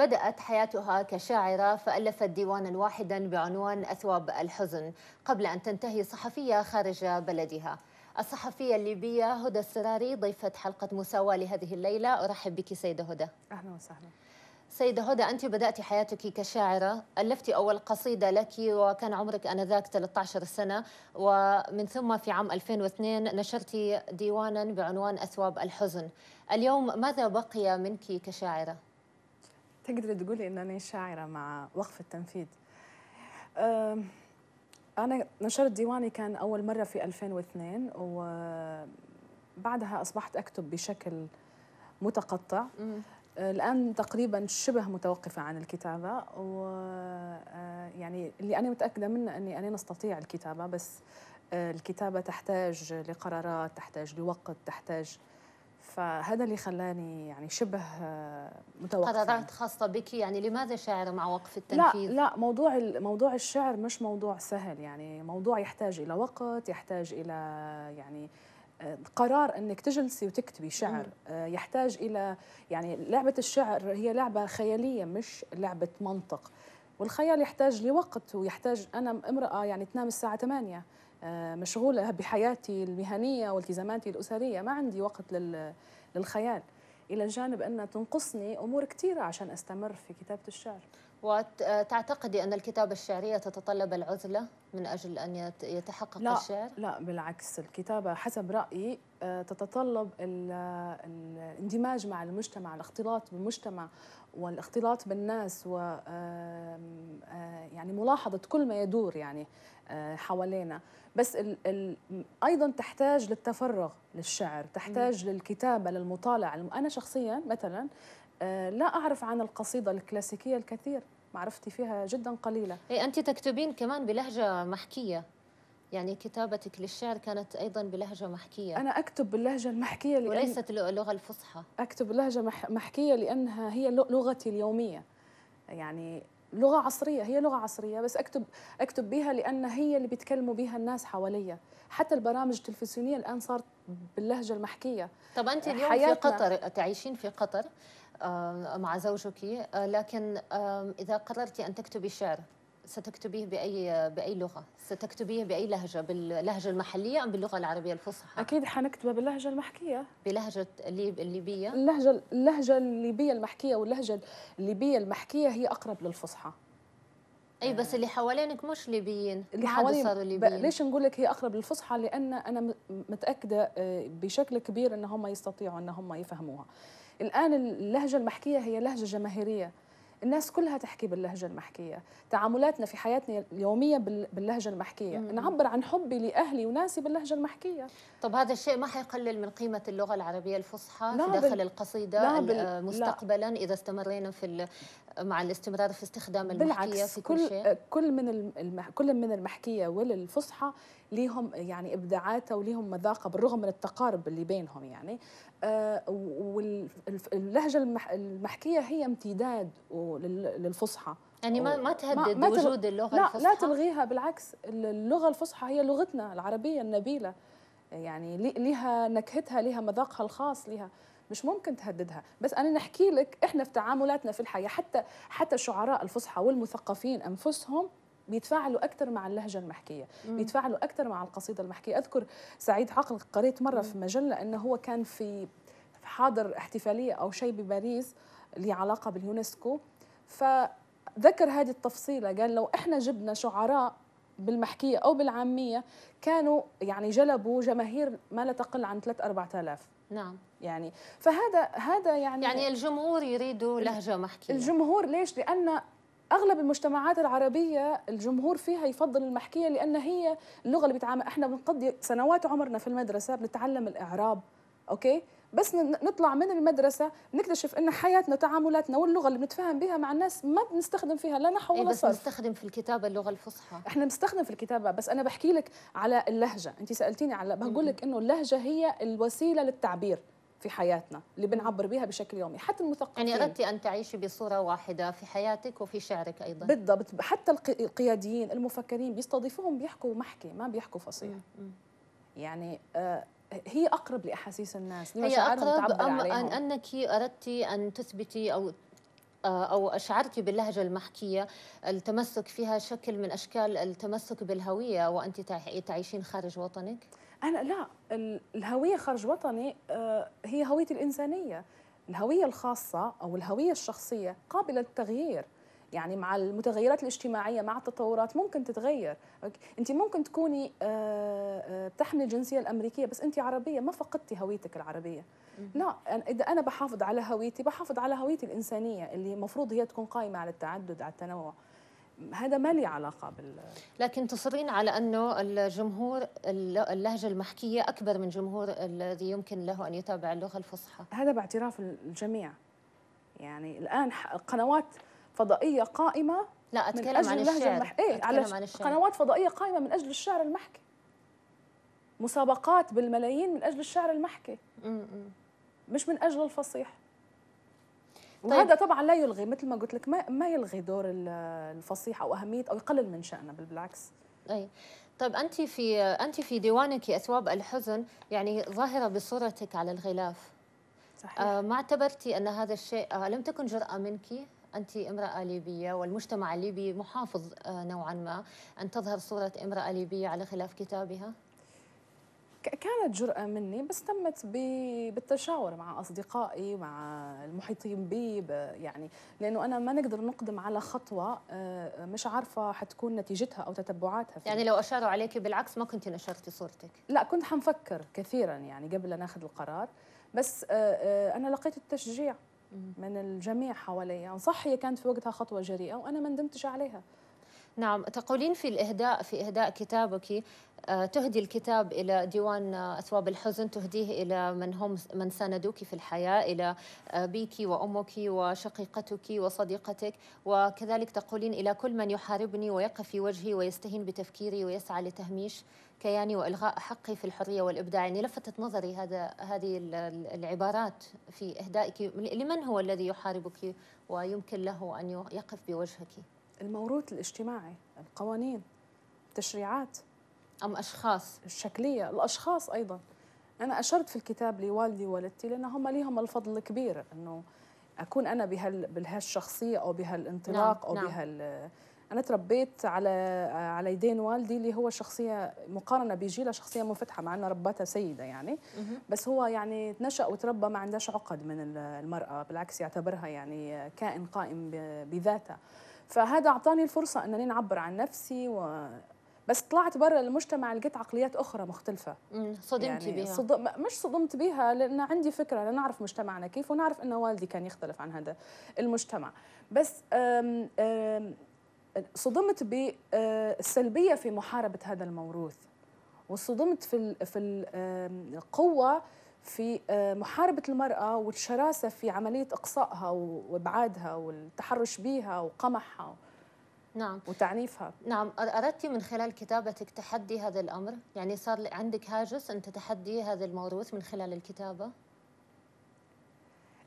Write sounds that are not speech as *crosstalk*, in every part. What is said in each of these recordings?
بدأت حياتها كشاعرة فألفت ديوانا واحدا بعنوان أثواب الحزن قبل أن تنتهي صحفية خارج بلدها الصحفية الليبية هدى السراري ضيفة حلقة مساواة لهذه الليلة أرحب بك سيدة هدى أهلا وسهلا سيدة هدى أنت بدأت حياتك كشاعرة ألفت أول قصيدة لك وكان عمرك أنذاك 13 سنة ومن ثم في عام 2002 نشرت ديوانا بعنوان أثواب الحزن اليوم ماذا بقي منك كشاعرة؟ تقدري تقولي انني شاعره مع وقف التنفيذ انا نشرت ديواني كان اول مره في 2002 وبعدها اصبحت اكتب بشكل متقطع الان تقريبا شبه متوقفه عن الكتابه و أه، يعني اللي انا متاكده منه اني انا نستطيع الكتابه بس أه، الكتابه تحتاج لقرارات تحتاج لوقت تحتاج فهذا اللي خلاني يعني شبه آه، متوقفة قرارات خاصة بك يعني لماذا شاعر مع وقف التنفيذ؟ لا لا موضوع موضوع الشعر مش موضوع سهل يعني موضوع يحتاج إلى وقت يحتاج إلى يعني آه، قرار انك تجلسي وتكتبي شعر آه، يحتاج الى يعني لعبه الشعر هي لعبه خياليه مش لعبه منطق والخيال يحتاج لوقت ويحتاج انا امراه يعني تنام الساعه 8 آه، مشغولة بحياتي المهنية والتزاماتي الأسرية ما عندي وقت للخيال إلى جانب أن تنقصني أمور كثيرة عشان أستمر في كتابة الشعر وتعتقدي أن الكتابة الشعرية تتطلب العزلة من أجل أن يتحقق لا الشعر؟ لا بالعكس الكتابة حسب رأيي آه، تتطلب الاندماج مع المجتمع الاختلاط بالمجتمع والاختلاط بالناس و آه، يعني ملاحظة كل ما يدور يعني آه، حوالينا بس ال ال ايضا تحتاج للتفرغ للشعر تحتاج للكتابه للمطالعه انا شخصيا مثلا آه، لا اعرف عن القصيده الكلاسيكيه الكثير معرفتي فيها جدا قليله إيه انت تكتبين كمان بلهجه محكيه يعني كتابتك للشعر كانت ايضا بلهجه محكيه انا اكتب باللهجه المحكيه لأن وليست اللغه الفصحى اكتب باللهجه محكيه لانها هي لغتي اليوميه يعني لغه عصريه هي لغه عصريه بس اكتب اكتب بها لان هي اللي بيتكلموا بها الناس حواليا حتى البرامج التلفزيونيه الان صارت باللهجه المحكيه طب انت اليوم في قطر تعيشين في قطر آه، مع زوجك آه، لكن اذا قررتي ان تكتبي شعر ستكتبيه باي باي لغه؟ ستكتبيه باي لهجه؟ باللهجه المحليه ام باللغه العربيه الفصحى؟ اكيد حنكتبه باللهجه المحكيه بلهجه الليب الليبيه؟ اللهجه اللهجه الليبيه المحكيه واللهجه الليبيه المحكيه هي اقرب للفصحى اي بس اللي حوالينك مش ليبيين اللي حوالين صاروا ليبيين ليش نقول لك هي اقرب للفصحى لان انا متاكده آه، بشكل كبير ان هم يستطيعوا ان هم يفهموها الان اللهجه المحكيه هي لهجه جماهيريه الناس كلها تحكي باللهجه المحكيه تعاملاتنا في حياتنا اليوميه باللهجه المحكيه مم. نعبر عن حبي لاهلي وناسي باللهجه المحكيه طب هذا الشيء ما حيقلل من قيمه اللغه العربيه الفصحى في داخل بال... القصيده بال... مستقبلا لا. اذا استمرينا في مع الاستمرار في استخدام المحكيه بالعكس في كل, كل شيء كل من الم... كل من المحكيه والفصحى ليهم يعني ابداعاتها وليهم مذاقه بالرغم من التقارب اللي بينهم يعني آه، واللهجه المحكيه هي امتداد للفصحى يعني ما ما تهدد ما وجود اللغه لا الفصحى لا تلغيها بالعكس اللغه الفصحى هي لغتنا العربيه النبيله يعني لها نكهتها لها مذاقها الخاص لها مش ممكن تهددها بس انا نحكي لك احنا في تعاملاتنا في الحياه حتى حتى شعراء الفصحى والمثقفين انفسهم بيتفاعلوا اكثر مع اللهجه المحكيه مم. بيتفاعلوا اكثر مع القصيده المحكيه اذكر سعيد عقل قريت مره مم. في مجله انه هو كان في حاضر احتفاليه او شيء بباريس لي علاقه باليونسكو فذكر هذه التفصيله قال لو احنا جبنا شعراء بالمحكية أو بالعامية كانوا يعني جلبوا جماهير ما لا تقل عن 3 4000 نعم يعني فهذا هذا يعني يعني الجمهور يريدوا لهجة محكية الجمهور ليش؟ لأن اغلب المجتمعات العربيه الجمهور فيها يفضل المحكيه لان هي اللغه اللي بتعامل احنا بنقضي سنوات عمرنا في المدرسه بنتعلم الاعراب اوكي بس نطلع من المدرسه نكتشف ان حياتنا وتعاملاتنا واللغه اللي بنتفاهم بها مع الناس ما بنستخدم فيها لا نحو إيه، ولا إيه بس صرف. بنستخدم في الكتابه اللغه الفصحى احنا بنستخدم في الكتابه بس انا بحكي لك على اللهجه انت سالتيني على بقول لك انه اللهجه هي الوسيله للتعبير في حياتنا اللي بنعبر بها بشكل يومي حتى المثقفين يعني اردتي أن تعيشي بصورة واحدة في حياتك وفي شعرك أيضا بالضبط حتى القياديين المفكرين بيستضيفوهم بيحكوا محكي ما بيحكوا فصيح يعني آه، هي اقرب لاحاسيس الناس هي اقرب تعبر ام ان انك اردت ان تثبتي او آه، او اشعرت باللهجه المحكيه التمسك فيها شكل من اشكال التمسك بالهويه وانت تعيشين خارج وطنك انا لا الهويه خارج وطني آه، هي هويتي الانسانيه الهويه الخاصه او الهويه الشخصيه قابله للتغيير يعني مع المتغيرات الاجتماعية مع التطورات ممكن تتغير أنت ممكن تكوني آه، آه، بتحملي الجنسية الأمريكية بس أنت عربية ما فقدتي هويتك العربية لا إذا أنا بحافظ على هويتي بحافظ على هويتي الإنسانية اللي المفروض هي تكون قائمة على التعدد على التنوع هذا ما لي علاقه بال لكن تصرين على انه الجمهور اللهجه المحكيه اكبر من جمهور الذي يمكن له ان يتابع اللغه الفصحى هذا باعتراف الجميع يعني الان قنوات فضائيه قائمه لا اتكلم من أجل عن الشعر المح... إيه أتكلم على عن الشعر. قنوات فضائيه قائمه من اجل الشعر المحكي مسابقات بالملايين من اجل الشعر المحكي م -م. مش من اجل الفصيح طيب. وهذا طبعا لا يلغي مثل ما قلت لك ما, ما يلغي دور الفصيح او اهميه او يقلل من شانه بالعكس اي طيب. طيب انت في انت في ديوانك اثواب الحزن يعني ظاهره بصورتك على الغلاف صحيح. آه ما اعتبرتي ان هذا الشيء آه لم تكن جراه منك أنت امرأة ليبية والمجتمع الليبي محافظ آه، نوعا ما أن تظهر صورة امرأة ليبية على خلاف كتابها؟ كانت جرأة مني بس تمت بالتشاور مع أصدقائي مع المحيطين بي يعني لأنه أنا ما نقدر نقدم على خطوة آه، مش عارفة حتكون نتيجتها أو تتبعاتها فيه. يعني لو أشاروا عليك بالعكس ما كنت نشرتي صورتك لا كنت حنفكر كثيرا يعني قبل أن أخذ القرار بس آه، آه، أنا لقيت التشجيع من الجميع حواليا صح هي كانت في وقتها خطوة جريئة وأنا ما ندمتش عليها نعم تقولين في الإهداء في إهداء كتابك آه، تهدي الكتاب إلى ديوان آه، أثواب الحزن تهديه إلى من هم من ساندوك في الحياة إلى أبيك آه، وأمك وشقيقتك وصديقتك وكذلك تقولين إلى كل من يحاربني ويقف في وجهي ويستهين بتفكيري ويسعى لتهميش كياني والغاء حقي في الحريه والابداع يعني لفتت نظري هذا هذه العبارات في اهدائك لمن هو الذي يحاربك ويمكن له ان يقف بوجهك الموروث الاجتماعي القوانين التشريعات أم أشخاص الشكلية الأشخاص أيضا أنا أشرت في الكتاب لوالدي ووالدتي لأن هم ليهم الفضل الكبير أنه أكون أنا بهال بهالشخصية أو بهالانطلاق نعم. أو نعم. بهال أنا تربيت على على يدين والدي اللي هو شخصية مقارنة بجيله شخصية منفتحة مع أنه ربتها سيدة يعني بس هو يعني نشأ وتربى ما عندهاش عقد من المرأة بالعكس يعتبرها يعني كائن قائم بذاته فهذا اعطاني الفرصه انني نعبر عن نفسي و بس طلعت برا المجتمع لقيت عقليات اخرى مختلفه صدمت يعني بيها صدم... مش صدمت بيها لان عندي فكره لنعرف نعرف مجتمعنا كيف ونعرف انه والدي كان يختلف عن هذا المجتمع بس أم أم صدمت بالسلبيه في محاربه هذا الموروث وصدمت في في القوه في آه، محاربة المرأة والشراسة في عملية إقصائها وإبعادها والتحرش بها وقمعها نعم وتعنيفها نعم أردت من خلال كتابتك تحدي هذا الأمر يعني صار عندك هاجس أن تتحدي هذا الموروث من خلال الكتابة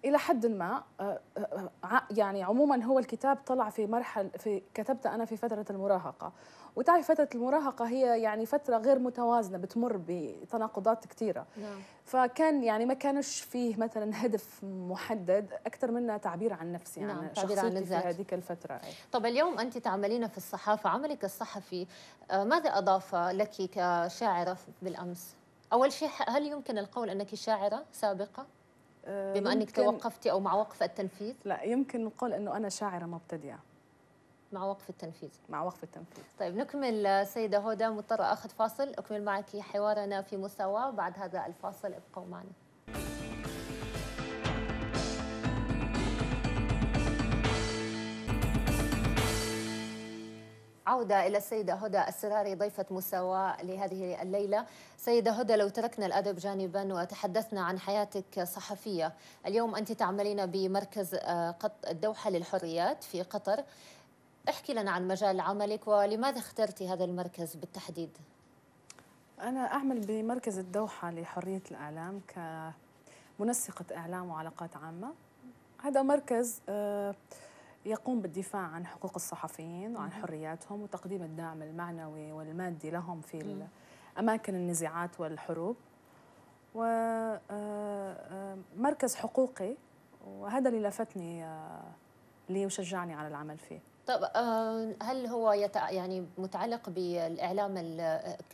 الى حد ما آه، آه، آه، يعني عموما هو الكتاب طلع في مرحله في كتبته انا في فتره المراهقه وتعرف فتره المراهقه هي يعني فتره غير متوازنه بتمر بتناقضات كثيره نعم. فكان يعني ما كانش فيه مثلا هدف محدد اكثر منه تعبير عن نفسي نعم. تعبير عن الذات في هذيك الفتره إيه. طب اليوم انت تعملين في الصحافه عملك الصحفي ماذا اضاف لك كشاعره بالامس اول شيء هل يمكن القول انك شاعره سابقه آه، بما انك توقفتي او مع وقف التنفيذ لا يمكن نقول انه انا شاعره مبتدئه مع وقف التنفيذ مع وقف التنفيذ طيب نكمل آه، سيده هدى مضطره اخذ فاصل اكمل معك حوارنا في مساواه بعد هذا الفاصل ابقوا معنا عودة إلى السيدة هدى السراري ضيفة مساواة لهذه الليلة سيدة هدى لو تركنا الأدب جانبا وتحدثنا عن حياتك صحفية اليوم أنت تعملين بمركز الدوحة آه، للحريات في قطر احكي لنا عن مجال عملك ولماذا اخترتي هذا المركز بالتحديد أنا أعمل بمركز الدوحة لحرية الإعلام كمنسقة إعلام وعلاقات عامة هذا مركز آه يقوم بالدفاع عن حقوق الصحفيين وعن حرياتهم وتقديم الدعم المعنوي والمادي لهم في أماكن النزاعات والحروب ومركز آه، آه، حقوقي وهذا اللي لفتني آه، لي وشجعني على العمل فيه طب هل هو يتع... يعني متعلق بالإعلام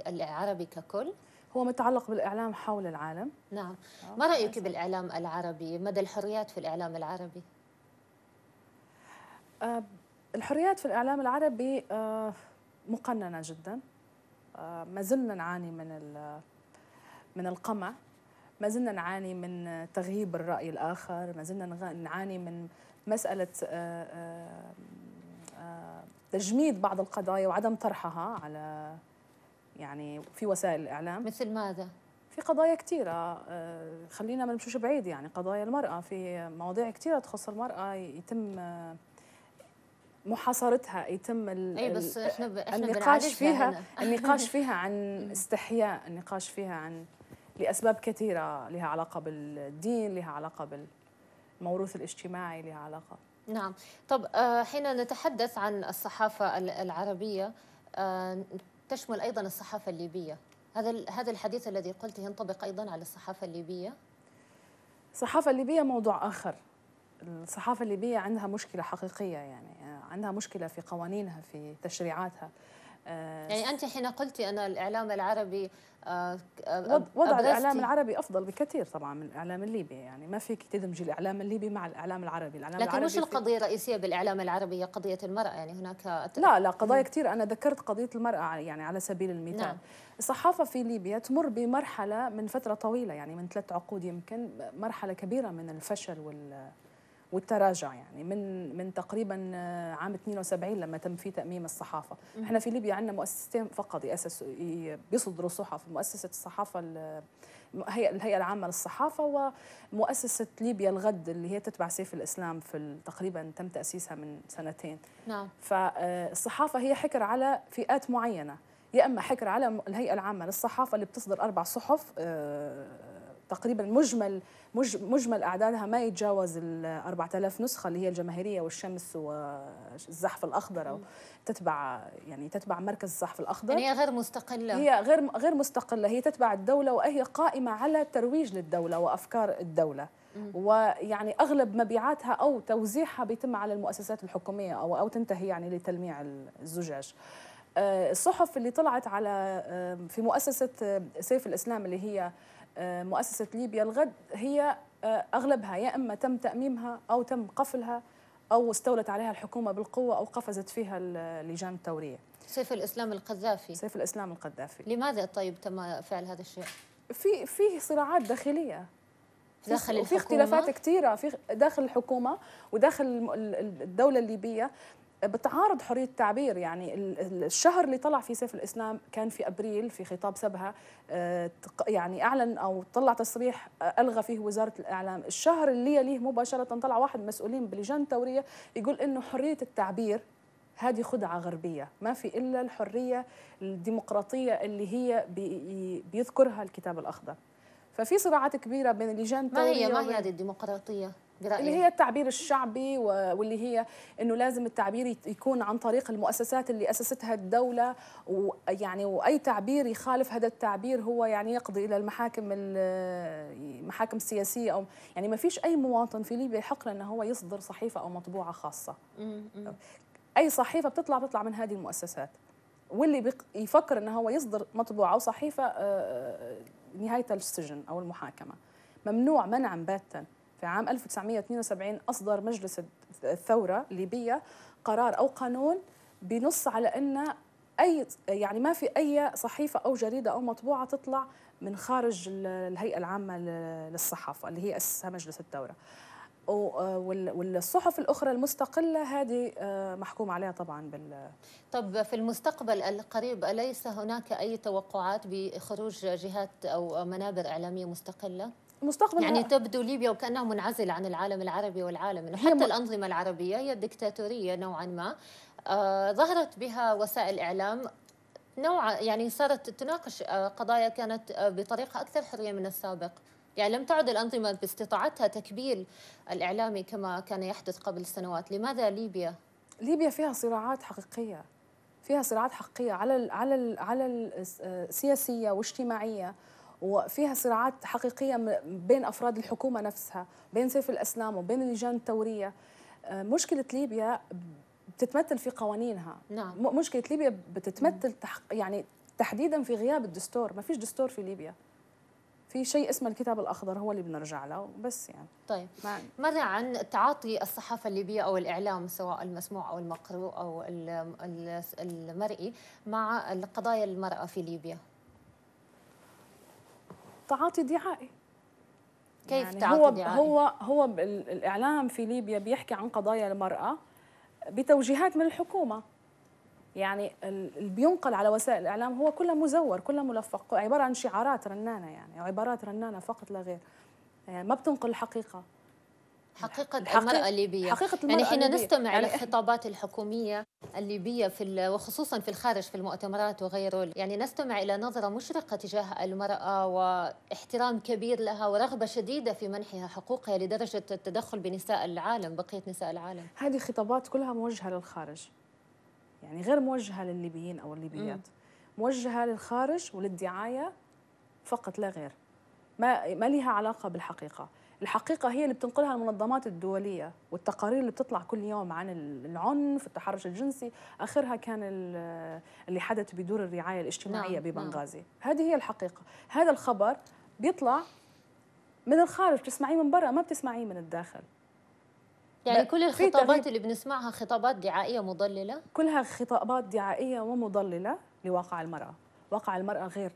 العربي ككل؟ هو متعلق بالإعلام حول العالم نعم ما رأيك بالإعلام العربي؟ مدى الحريات في الإعلام العربي؟ آه، الحريات في الإعلام العربي آه، مقننة جدا آه، ما زلنا نعاني من من القمع ما زلنا نعاني من تغييب الرأي الآخر ما زلنا نعاني من مسألة تجميد بعض القضايا وعدم طرحها على يعني في وسائل الإعلام مثل ماذا؟ في قضايا كثيرة خلينا ما نمشوش بعيد يعني قضايا المرأة في مواضيع كثيرة تخص المرأة يتم محاصرتها يتم ال أي بس إحنا إحنا النقاش فيها *laughs* النقاش فيها عن استحياء النقاش فيها عن لأسباب كثيرة لها علاقة بالدين لها علاقة بالموروث الاجتماعي لها علاقة نعم طب آه، حين نتحدث عن الصحافة العربية آه، تشمل أيضا الصحافة الليبية هذا هذا الحديث الذي قلته ينطبق أيضا على الصحافة الليبية الصحافة الليبية موضوع آخر الصحافة الليبية عندها مشكلة حقيقية يعني آه، عندها مشكلة في قوانينها في تشريعاتها آه، يعني أنت حين قلتي أن الإعلام العربي آه، وضع الإعلام العربي أفضل بكثير طبعا من الإعلام الليبي يعني ما فيك تدمجي الإعلام الليبي مع الإعلام العربي الإعلام لكن العربي مش القضية الرئيسية بالإعلام العربي هي قضية المرأة يعني هناك لا لا قضايا كثير أنا ذكرت قضية المرأة يعني على سبيل المثال نعم. الصحافة في ليبيا تمر بمرحلة من فترة طويلة يعني من ثلاث عقود يمكن مرحلة كبيرة من الفشل وال والتراجع يعني من من تقريبا آه، عام 72 لما تم في تأميم الصحافة احنا في ليبيا عندنا مؤسستين فقط ياسس بيصدروا صحف مؤسسة الصحافة الهيئة العامة للصحافة ومؤسسة ليبيا الغد اللي هي تتبع سيف الإسلام في تقريبا تم تأسيسها من سنتين نعم فالصحافة آه، هي حكر على فئات معينة يا اما حكر على الهيئه العامه للصحافه اللي بتصدر اربع صحف آه، تقريبا مجمل مجمل اعدادها ما يتجاوز ال 4000 نسخه اللي هي الجماهيريه والشمس والزحف الاخضر او تتبع يعني تتبع مركز الزحف الاخضر يعني هي غير مستقله هي غير غير مستقله هي تتبع الدوله وهي قائمه على الترويج للدوله وافكار الدوله ويعني اغلب مبيعاتها او توزيعها بيتم على المؤسسات الحكوميه او او تنتهي يعني لتلميع الزجاج. آه، الصحف اللي طلعت على في مؤسسه سيف الاسلام اللي هي آه، مؤسسة ليبيا الغد هي آه، أغلبها يا إما تم تأميمها أو تم قفلها أو استولت عليها الحكومة بالقوة أو قفزت فيها اللجان التورية سيف الإسلام القذافي سيف الإسلام القذافي لماذا طيب تم فعل هذا الشيء؟ في في صراعات داخلية داخل الحكومة؟ في اختلافات كثيرة في داخل الحكومة وداخل الدولة الليبية بتعارض حريه التعبير يعني الشهر اللي طلع فيه سيف الاسلام كان في ابريل في خطاب سبها آه، يعني اعلن او طلع تصريح آه، الغى فيه وزاره الاعلام الشهر اللي يليه مباشره طلع واحد مسؤولين بلجان تورية يقول انه حريه التعبير هذه خدعة غربية ما في إلا الحرية الديمقراطية اللي هي بيذكرها الكتاب الأخضر ففي صراعات كبيرة بين لجان ما هي ما هي هذه الديمقراطية؟ برأيك. اللي هي التعبير الشعبي واللي هي انه لازم التعبير يكون عن طريق المؤسسات اللي اسستها الدوله ويعني واي تعبير يخالف هذا التعبير هو يعني يقضي الى المحاكم المحاكم السياسيه او يعني ما فيش اي مواطن في ليبيا يحق له انه هو يصدر صحيفه او مطبوعه خاصه اي صحيفه بتطلع بتطلع من هذه المؤسسات واللي يفكر انه هو يصدر مطبوعه او صحيفه آه، آه، نهايه السجن او المحاكمه ممنوع منعا باتا في عام 1972 أصدر مجلس الثورة الليبية قرار أو قانون بنص على أن أي يعني ما في أي صحيفة أو جريدة أو مطبوعة تطلع من خارج الهيئة العامة للصحافة اللي هي أسسها مجلس الثورة والصحف الاخرى المستقله هذه آه، محكوم عليها طبعا بال طب في المستقبل القريب اليس هناك اي توقعات بخروج جهات او منابر اعلاميه مستقله مستقبل يعني تبدو ليبيا وكانها منعزله عن العالم العربي والعالم حتى م... الانظمه العربيه هي دكتاتوريه نوعا ما آه ظهرت بها وسائل اعلام نوعا يعني صارت تناقش آه قضايا كانت آه بطريقه اكثر حريه من السابق يعني لم تعد الانظمه باستطاعتها تكبيل الاعلامي كما كان يحدث قبل سنوات لماذا ليبيا ليبيا فيها صراعات حقيقيه فيها صراعات حقيقيه على الـ على الـ على السياسيه آه، واجتماعيه وفيها صراعات حقيقيه بين افراد الحكومه نفسها بين سيف الاسلام وبين اللجان الثوريه آه، مشكله ليبيا بتتمثل في قوانينها نعم. مشكله ليبيا بتتمثل يعني تحديدا في غياب الدستور ما فيش دستور في ليبيا في شيء اسمه الكتاب الاخضر هو اللي بنرجع له بس يعني طيب ما... ماذا عن تعاطي الصحافه الليبيه او الاعلام سواء المسموع او المقروء او المرئي مع قضايا المراه في ليبيا تعاطي دعائي كيف يعني تعاطي هو دعائي؟ هو هو الاعلام في ليبيا بيحكي عن قضايا المراه بتوجيهات من الحكومه يعني اللي بينقل على وسائل الاعلام هو كله مزور كله ملفق عباره عن شعارات رنانه يعني عبارات رنانه فقط لا غير يعني ما بتنقل الحقيقه حقيقة المرأة الليبية حقيقة المرأة يعني حين نستمع يعني للخطابات الحكومية الليبية في وخصوصا في الخارج في المؤتمرات وغيره يعني نستمع إلى نظرة مشرقة تجاه المرأة واحترام كبير لها ورغبة شديدة في منحها حقوقها لدرجة التدخل بنساء العالم بقية نساء العالم هذه خطابات كلها موجهة للخارج يعني غير موجهة للليبيين أو الليبيات م. موجهة للخارج وللدعاية فقط لا غير ما ما لها علاقة بالحقيقة الحقيقة هي اللي بتنقلها المنظمات الدولية والتقارير اللي بتطلع كل يوم عن العنف التحرش الجنسي آخرها كان اللي حدث بدور الرعاية الاجتماعية نعم. نعم. ببنغازي نعم. هذه هي الحقيقة هذا الخبر بيطلع من الخارج بتسمعيه من برا ما بتسمعيه من الداخل يعني كل الخطابات اللي بنسمعها خطابات دعائية مضللة؟ كلها خطابات دعائية ومضللة لواقع المرأة واقع المرأة غير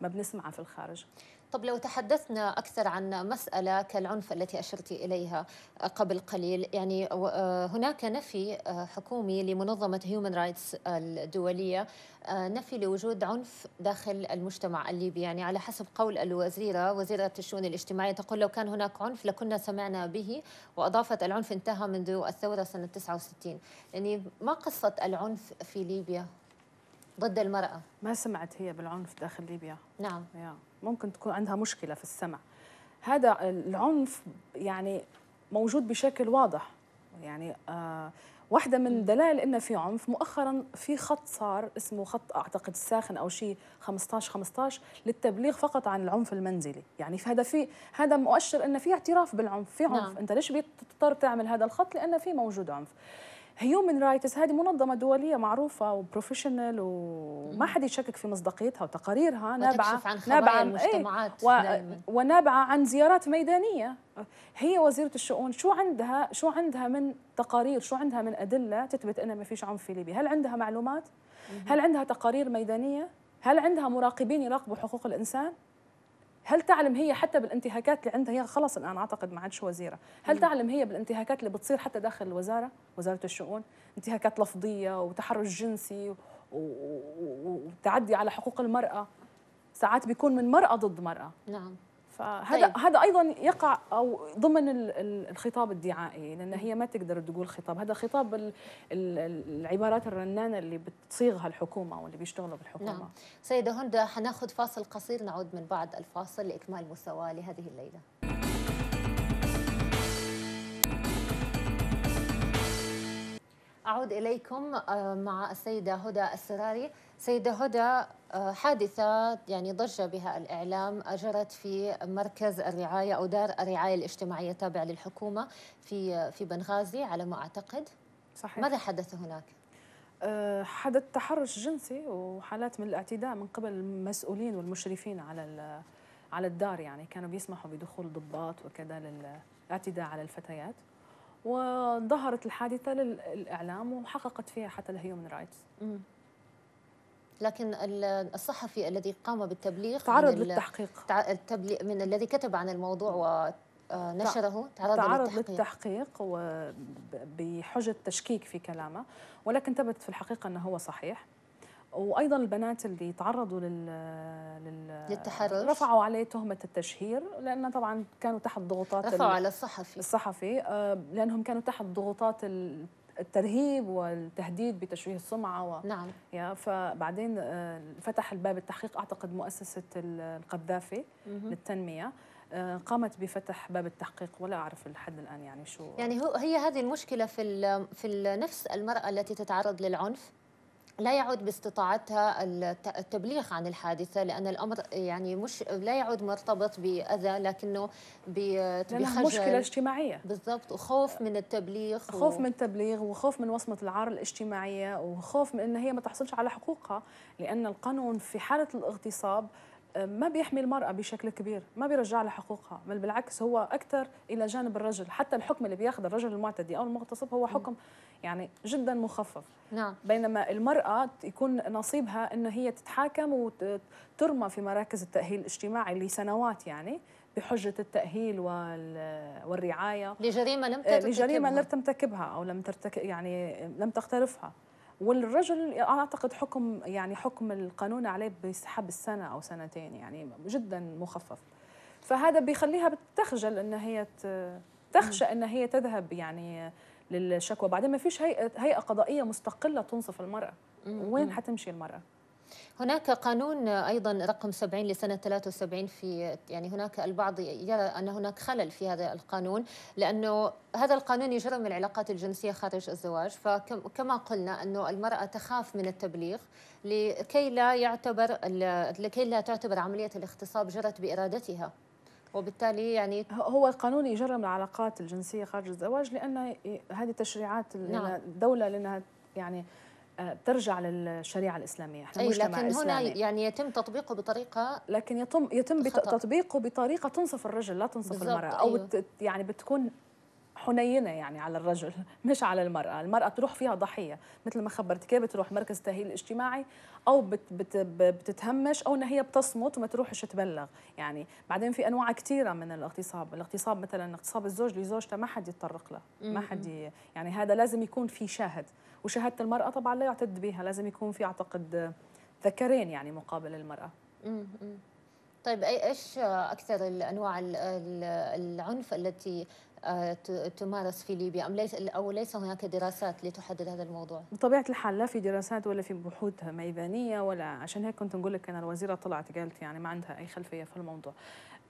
ما بنسمعه في الخارج طب لو تحدثنا أكثر عن مسألة كالعنف التي أشرت إليها قبل قليل يعني آه، هناك نفي آه، حكومي لمنظمة هيومن رايتس الدولية آه، نفي لوجود عنف داخل المجتمع الليبي يعني على حسب قول الوزيرة وزيرة الشؤون الاجتماعية تقول لو كان هناك عنف لكنا سمعنا به وأضافت العنف انتهى منذ الثورة سنة 69 يعني ما قصة العنف في ليبيا ضد المرأة ما سمعت هي بالعنف داخل ليبيا نعم yeah. ممكن تكون عندها مشكله في السمع هذا العنف يعني موجود بشكل واضح يعني آه واحدة من دلائل انه في عنف مؤخرا في خط صار اسمه خط أعتقد الساخن أو شيء 15 15 للتبليغ فقط عن العنف المنزلي يعني هذا في هذا مؤشر انه في اعتراف بالعنف في عنف نعم. أنت ليش بتضطر تعمل هذا الخط لانه في موجود عنف هيومن رايتس هذه منظمه دوليه معروفه وبروفيشنال وما حد يشكك في مصداقيتها وتقاريرها نابعه عن نابعه إيه، المجتمعات ايه ونابعه عن زيارات ميدانيه هي وزيره الشؤون شو عندها شو عندها من تقارير شو عندها من ادله تثبت انه ما فيش عنف في ليبيا هل عندها معلومات هل عندها تقارير ميدانيه هل عندها مراقبين يراقبوا حقوق الانسان هل تعلم هي حتى بالانتهاكات اللي عندها هي خلص الان اعتقد ما عادش وزيره، هل تعلم هي بالانتهاكات اللي بتصير حتى داخل الوزاره، وزاره الشؤون، انتهاكات لفظيه وتحرش جنسي وتعدي على حقوق المراه، ساعات بيكون من مرأة ضد مرأة نعم فهذا طيب. هذا ايضا يقع او ضمن الخطاب الدعائي لان هي ما تقدر تقول خطاب هذا خطاب العبارات الرنانه اللي بتصيغها الحكومه واللي بيشتغلوا بالحكومه نعم. سيده هند حناخذ فاصل قصير نعود من بعد الفاصل لاكمال مساواه لهذه الليله أعود إليكم آه، مع السيدة هدى السراري سيدة هدى آه، حادثة يعني ضج بها الإعلام أجرت في مركز الرعاية أو دار الرعاية الاجتماعية التابع للحكومة في في بنغازي على ما أعتقد صحيح ماذا حدث هناك؟ آه، حدث تحرش جنسي وحالات من الاعتداء من قبل المسؤولين والمشرفين على على الدار يعني كانوا بيسمحوا بدخول ضباط وكذا للاعتداء على الفتيات وظهرت الحادثة للإعلام وحققت فيها حتى الهيومن رايتس لكن الصحفي الذي قام بالتبليغ تعرض للتحقيق التبليغ من الذي كتب عن الموضوع و آه، نشره تعرض, تعرض للتحقيق, للتحقيق بحجة تشكيك في كلامه ولكن ثبت في الحقيقة أنه هو صحيح وايضا البنات اللي تعرضوا لل, لل... للتحرش رفعوا عليه تهمه التشهير لان طبعا كانوا تحت ضغوطات رفعوا ال... على الصحفي الصحفي آه، لانهم كانوا تحت ضغوطات الترهيب والتهديد بتشويه السمعه و... نعم يا فبعدين آه، فتح الباب التحقيق اعتقد مؤسسه القذافي للتنميه آه، قامت بفتح باب التحقيق ولا اعرف لحد الان يعني شو يعني هو هي هذه المشكله في في نفس المراه التي تتعرض للعنف لا يعود باستطاعتها التبليغ عن الحادثة لأن الأمر يعني مش لا يعود مرتبط بأذى لكنه بخجل مشكلة اجتماعية بالضبط وخوف من التبليغ خوف و... من التبليغ وخوف من وصمة العار الاجتماعية وخوف من أن هي ما تحصلش على حقوقها لأن القانون في حالة الاغتصاب ما بيحمي المرأة بشكل كبير ما بيرجع لها حقوقها بل بالعكس هو أكثر إلى جانب الرجل حتى الحكم اللي بياخذ الرجل المعتدي أو المغتصب هو حكم يعني جدا مخفف نعم. بينما المرأة يكون نصيبها انه هي تتحاكم وترمى في مراكز التأهيل الاجتماعي لسنوات يعني بحجة التأهيل والرعاية لجريمة لم آه، ترتكبها لجريمة لم ترتكبها أو لم ترتكب يعني لم تقترفها والرجل انا اعتقد حكم يعني حكم القانون عليه بسحب السنه او سنتين يعني جدا مخفف فهذا بيخليها بتخجل ان هي تخشى ان هي تذهب يعني للشكوى بعدين ما فيش هيئه هيئه قضائيه مستقله تنصف المراه وين حتمشي المراه هناك قانون ايضا رقم 70 لسنه 73 في يعني هناك البعض يرى ان هناك خلل في هذا القانون لانه هذا القانون يجرم العلاقات الجنسيه خارج الزواج فكما قلنا انه المراه تخاف من التبليغ لكي لا يعتبر لكي لا تعتبر عمليه الاغتصاب جرت بارادتها وبالتالي يعني هو القانون يجرم العلاقات الجنسيه خارج الزواج لان هذه تشريعات نعم. الدوله لانها يعني ترجع للشريعه الاسلاميه احنا أي لكن هنا يعني يتم تطبيقه بطريقه لكن يتم يتم خطأ. تطبيقه بطريقه تنصف الرجل لا تنصف المراه او أيوه. يعني بتكون حنينة يعني على الرجل *laughs* مش على المرأة المرأة تروح فيها ضحية مثل ما خبرتك بتروح مركز التأهيل الاجتماعي أو بت بت بتتهمش أو إن هي بتصمت وما تروحش تبلغ يعني بعدين في أنواع كثيرة من الاغتصاب الاغتصاب مثلا اغتصاب الزوج لزوجته ما حد يتطرق له ما حد يعني هذا لازم يكون في شاهد وشهادة المرأة طبعا لا يعتد بها لازم يكون في أعتقد ذكرين يعني مقابل المرأة طيب ايش اكثر الانواع العنف التي آه، تمارس في ليبيا أم ليس أو ليس هناك دراسات لتحدد هذا الموضوع؟ بطبيعة الحال لا في دراسات ولا في بحوث ميدانية ولا عشان هيك كنت نقول لك أنا الوزيرة طلعت قالت يعني ما عندها أي خلفية في الموضوع.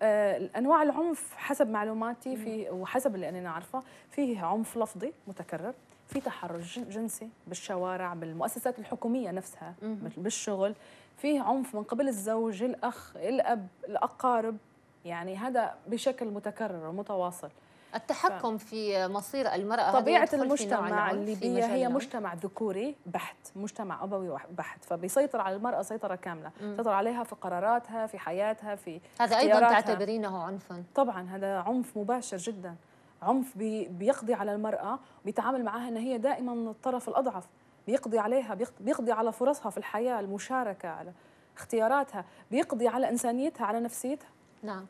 آه، أنواع العنف حسب معلوماتي في وحسب اللي أنا نعرفه فيه عنف لفظي متكرر في تحرش جنسي بالشوارع بالمؤسسات الحكومية نفسها بالشغل فيه عنف من قبل الزوج الأخ الأب الأقارب يعني هذا بشكل متكرر ومتواصل التحكم في مصير المرأة طبيعة المجتمع الليبية هي مجتمع ذكوري بحت مجتمع أبوي بحت فبيسيطر على المرأة سيطرة كاملة مم. سيطر عليها في قراراتها في حياتها في هذا أيضا تعتبرينه عنفا طبعا هذا عنف مباشر جدا عنف بي بيقضي على المرأة بيتعامل معها أن هي دائما الطرف الأضعف بيقضي عليها بيقضي على فرصها في الحياة المشاركة على اختياراتها بيقضي على إنسانيتها على نفسيتها نعم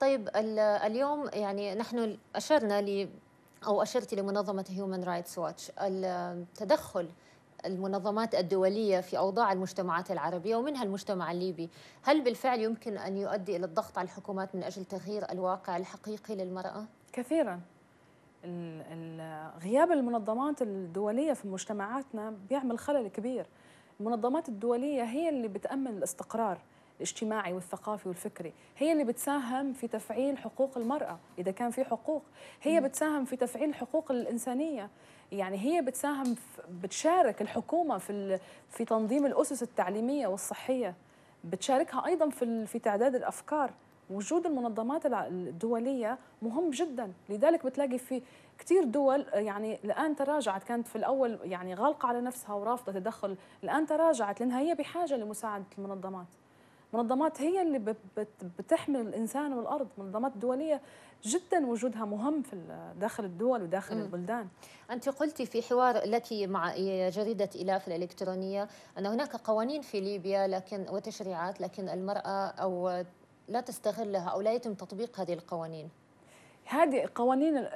طيب اليوم يعني نحن أشرنا ل أو أشرت لمنظمة هيومن رايتس واتش التدخل المنظمات الدولية في أوضاع المجتمعات العربية ومنها المجتمع الليبي هل بالفعل يمكن أن يؤدي إلى الضغط على الحكومات من أجل تغيير الواقع الحقيقي للمرأة؟ كثيراً غياب المنظمات الدولية في مجتمعاتنا بيعمل خلل كبير المنظمات الدولية هي اللي بتأمن الاستقرار الاجتماعي والثقافي والفكري هي اللي بتساهم في تفعيل حقوق المرأة إذا كان في حقوق هي بتساهم في تفعيل حقوق الإنسانية يعني هي بتساهم بتشارك الحكومة في في تنظيم الأسس التعليمية والصحية بتشاركها أيضا في في تعداد الأفكار وجود المنظمات الدولية مهم جدا لذلك بتلاقي في كثير دول يعني الآن تراجعت كانت في الأول يعني غالقة على نفسها ورافضة تدخل الآن تراجعت لأنها هي بحاجة لمساعدة المنظمات منظمات هي اللي بتحمل الانسان والارض منظمات دوليه جدا وجودها مهم في داخل الدول وداخل مم. البلدان انت قلت في حوار لك مع جريده الاف الالكترونيه ان هناك قوانين في ليبيا لكن وتشريعات لكن المراه او لا تستغلها او لا يتم تطبيق هذه القوانين هذه قوانين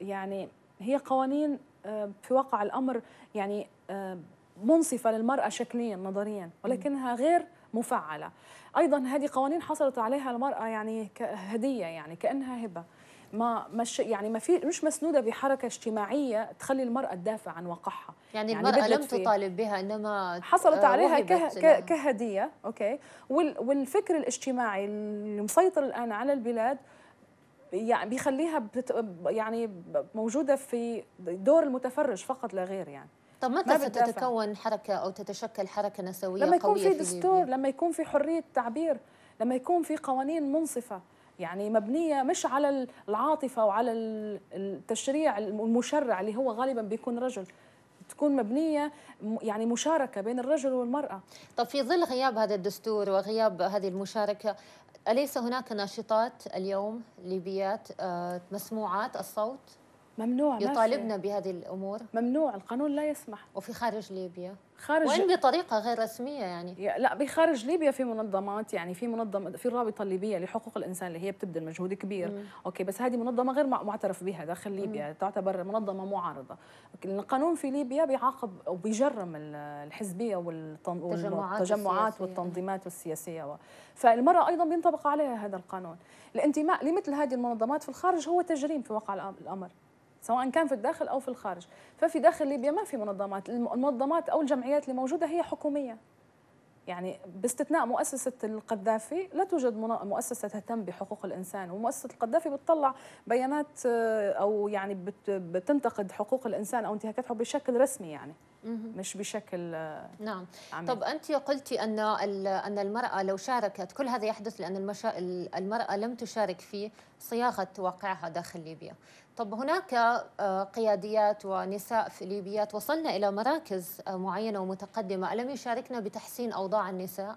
يعني هي قوانين آه، في واقع الامر يعني آه، منصفه للمراه شكليا نظريا ولكنها غير مفعله ايضا هذه قوانين حصلت عليها المراه يعني هديه يعني كانها هبه ما مش يعني ما في مش مسنوده بحركه اجتماعيه تخلي المراه تدافع عن وقعها يعني, يعني المراه لم تطالب بها انما حصلت آه، عليها كه كهديه اوكي والفكر الاجتماعي اللي مسيطر الان على البلاد يعني بيخليها يعني موجوده في دور المتفرج فقط لا غير يعني طب متى ستتكون حركه او تتشكل حركه نسويه لما يكون قوية في دستور في لما يكون في حريه تعبير لما يكون في قوانين منصفه يعني مبنيه مش على العاطفه وعلى التشريع المشرع اللي هو غالبا بيكون رجل تكون مبنيه يعني مشاركه بين الرجل والمراه طب في ظل غياب هذا الدستور وغياب هذه المشاركه اليس هناك ناشطات اليوم ليبيات آه، مسموعات الصوت ممنوع يطالبنا بهذه الامور ممنوع القانون لا يسمح وفي خارج ليبيا خارج وان بطريقه غير رسميه يعني لا بخارج ليبيا في منظمات يعني في منظمه في الرابطه الليبيه لحقوق الانسان اللي هي بتبذل مجهود كبير مم. اوكي بس هذه منظمه غير معترف بها داخل ليبيا مم. تعتبر منظمه معارضه القانون في ليبيا بيعاقب او بيجرم الحزبيه والتجمعات والتنظيمات السياسيه و... فالمراه ايضا بينطبق عليها هذا القانون الانتماء لمثل هذه المنظمات في الخارج هو تجريم في واقع الامر سواء كان في الداخل أو في الخارج ففي داخل ليبيا ما في منظمات المنظمات أو الجمعيات اللي موجودة هي حكومية يعني باستثناء مؤسسة القذافي لا توجد مؤسسة تهتم بحقوق الإنسان ومؤسسة القذافي بتطلع بيانات آه، أو يعني بتنتقد حقوق الإنسان أو انتهاكاتها بشكل رسمي يعني مش بشكل آه، نعم عميل. طب انت قلتي ان ان المراه لو شاركت كل هذا يحدث لان المشا... المراه لم تشارك في صياغه واقعها داخل ليبيا طب هناك آه، قياديات ونساء فيليبيات وصلنا إلى مراكز آه، معينة ومتقدمة ألم يشاركنا بتحسين أوضاع النساء؟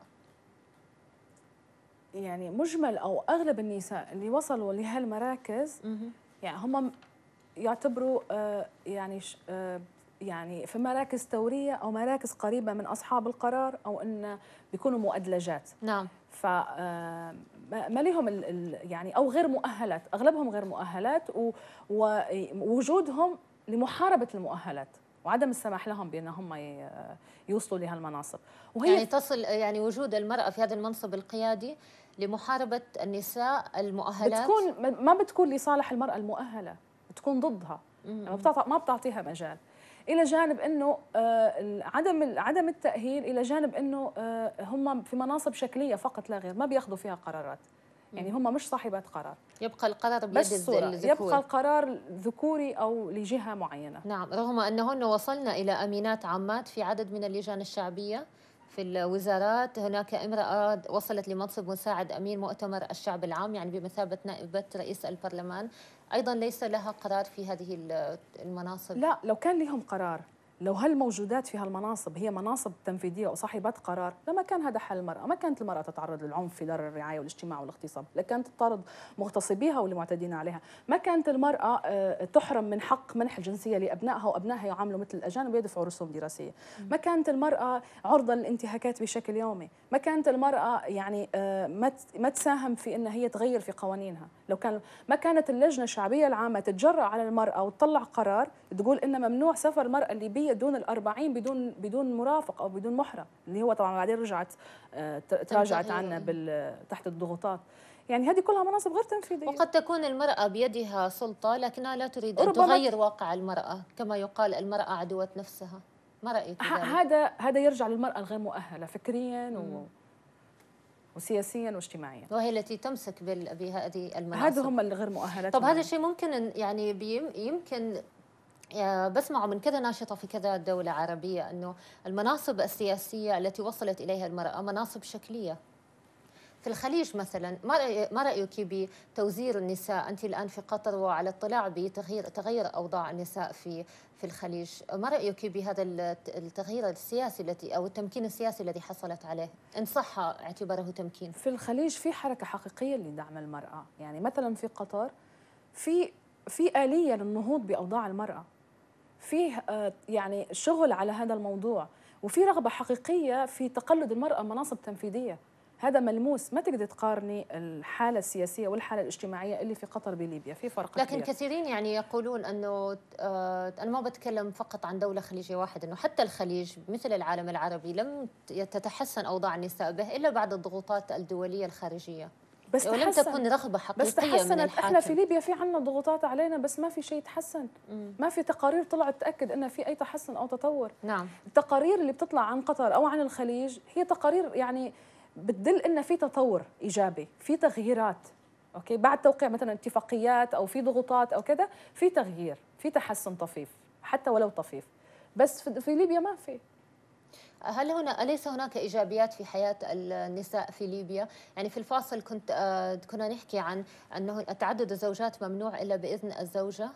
يعني مجمل أو أغلب النساء اللي وصلوا لهالمراكز يعني هم يعتبروا آه، يعني يعني في مراكز ثورية أو مراكز قريبة من أصحاب القرار أو أن بيكونوا مؤدلجات نعم ما لهم يعني او غير مؤهلات اغلبهم غير مؤهلات ووجودهم لمحاربه المؤهلات وعدم السماح لهم بان هم يوصلوا لهالمناصب وهي يعني تصل يعني وجود المراه في هذا المنصب القيادي لمحاربه النساء المؤهلات بتكون ما بتكون لصالح المراه المؤهله بتكون ضدها يعني ما بتعطيها مجال الى جانب انه آه، عدم عدم التاهيل الى جانب انه آه، هم في مناصب شكليه فقط لا غير ما بياخذوا فيها قرارات يعني هم مش صاحبات قرار يبقى القرار بيد الذكور يبقى القرار ذكوري او لجهه معينه نعم رغم انهن وصلنا الى امينات عامات في عدد من اللجان الشعبيه في الوزارات هناك امرأة وصلت لمنصب مساعد أمين مؤتمر الشعب العام يعني بمثابة نائبة رئيس البرلمان ايضا ليس لها قرار في هذه المناصب لا لو كان لهم قرار لو هالموجودات في هالمناصب هي مناصب تنفيذية وصاحبات قرار لما كان هذا حل المرأة ما كانت المرأة تتعرض للعنف في دار الرعاية والاجتماع والاغتصاب لكانت تطارد مغتصبيها والمعتدين عليها ما كانت المرأة آه، تحرم من حق منح الجنسية لأبنائها وأبنائها يعاملوا مثل الأجانب ويدفعوا رسوم دراسية ما كانت المرأة عرضة للانتهاكات بشكل يومي ما كانت المرأة يعني آه، ما تساهم في أن هي تغير في قوانينها لو كان ما كانت اللجنة الشعبية العامة تتجرأ على المرأة وتطلع قرار تقول أن ممنوع سفر المرأة الليبية دون دون 40 بدون بدون مرافق او بدون محرم اللي هو طبعا بعدين رجعت آه، تراجعت عنا تحت الضغوطات يعني هذه كلها مناصب غير تنفيذيه وقد تكون المراه بيدها سلطه لكنها لا تريد ان تغير واقع المراه كما يقال المراه عدوه نفسها ما رايك هذا هذا يرجع للمراه الغير مؤهله فكريا و... وسياسيا واجتماعيا وهي التي تمسك بهذه المناصب هذه هم الغير مؤهلات طب هذا الشيء ممكن يعني يمكن آه، بسمعه من كذا ناشطة في كذا دولة عربية أنه المناصب السياسية التي وصلت إليها المرأة مناصب شكلية في الخليج مثلا ما رأيك بتوزير النساء أنت الآن في قطر وعلى اطلاع بتغيير تغير أوضاع النساء في في الخليج ما رأيك بهذا التغيير السياسي التي أو التمكين السياسي الذي حصلت عليه إن صح اعتباره تمكين في الخليج في حركة حقيقية لدعم المرأة يعني مثلا في قطر في في آلية للنهوض بأوضاع المرأة فيه آه، يعني شغل على هذا الموضوع وفي رغبة حقيقية في تقلد المرأة مناصب تنفيذية هذا ملموس ما تقدر تقارني الحالة السياسية والحالة الاجتماعية اللي في قطر بليبيا في فرق لكن كثير. كثيرين يعني يقولون أنه آه، أنا ما بتكلم فقط عن دولة خليجية واحدة أنه حتى الخليج مثل العالم العربي لم تتحسن أوضاع النساء به إلا بعد الضغوطات الدولية الخارجية بس ولم تكن رغبه حقيقيه بس تحسنت من احنا في ليبيا في عنا ضغوطات علينا بس ما في شيء تحسن ما في تقارير طلعت تاكد انه في اي تحسن او تطور نعم التقارير اللي بتطلع عن قطر او عن الخليج هي تقارير يعني بتدل ان في تطور ايجابي في تغييرات اوكي بعد توقيع مثلا اتفاقيات او في ضغوطات او كذا في تغيير في تحسن طفيف حتى ولو طفيف بس في ليبيا ما في هل هنا أليس هناك إيجابيات في حياة النساء في ليبيا؟ يعني في الفاصل كنت آه، كنا نحكي عن أنه تعدد الزوجات ممنوع إلا بإذن الزوجة